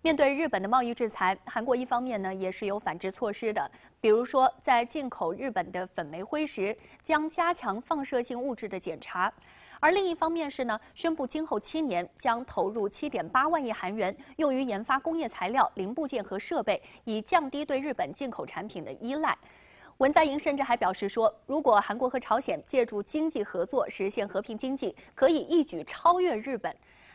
面对日本的贸易制裁，韩国一方面呢也是有反制措施的，比如说在进口日本的粉煤灰时将加强放射性物质的检查，而另一方面是呢宣布今后七年将投入七点八万亿韩元用于研发工业材料、零部件和设备，以降低对日本进口产品的依赖。文在寅甚至还表示说，如果韩国和朝鲜借助经济合作实现和平经济，可以一举超越日本。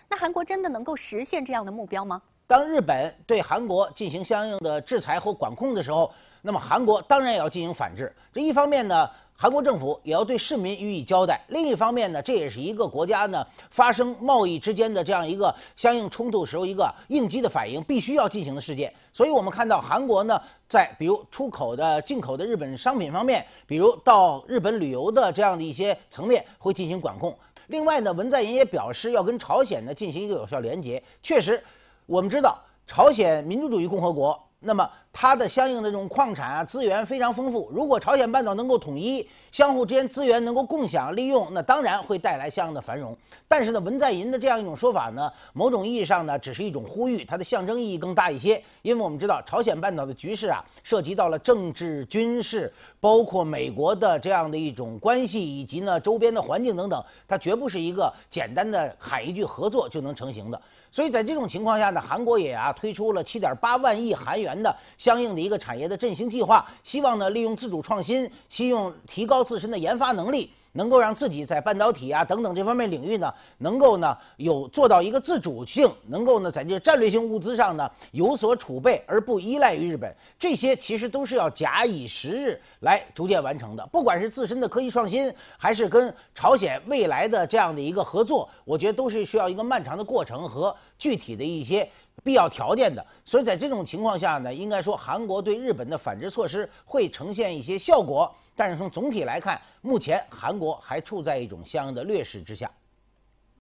那韩国真的能够实现这样的目标吗？当日本对韩国进行相应的制裁和管控的时候，那么韩国当然也要进行反制。这一方面呢，韩国政府也要对市民予以交代；另一方面呢，这也是一个国家呢发生贸易之间的这样一个相应冲突时候一个应激的反应，必须要进行的事件。所以我们看到韩国呢，在比如出口的、进口的日本商品方面，比如到日本旅游的这样的一些层面会进行管控。另外呢，文在寅也表示要跟朝鲜呢进行一个有效连接。确实。我们知道朝鲜民主主义共和国，那么。它的相应的这种矿产啊资源非常丰富。如果朝鲜半岛能够统一，相互之间资源能够共享利用，那当然会带来相应的繁荣。但是呢，文在寅的这样一种说法呢，某种意义上呢，只是一种呼吁，它的象征意义更大一些。因为我们知道，朝鲜半岛的局势啊，涉及到了政治、军事，包括美国的这样的一种关系，以及呢周边的环境等等，它绝不是一个简单的喊一句合作就能成型的。所以在这种情况下呢，韩国也啊推出了七点八万亿韩元的。相应的一个产业的振兴计划，希望呢利用自主创新，希望提高自身的研发能力，能够让自己在半导体啊等等这方面领域呢，能够呢有做到一个自主性，能够呢在这战略性物资上呢有所储备，而不依赖于日本。这些其实都是要假以时日来逐渐完成的。不管是自身的科技创新，还是跟朝鲜未来的这样的一个合作，我觉得都是需要一个漫长的过程和具体的一些。必要条件的，所以在这种情况下呢，应该说韩国对日本的反制措施会呈现一些效果，但是从总体来看，目前韩国还处在一种相应的劣势之下。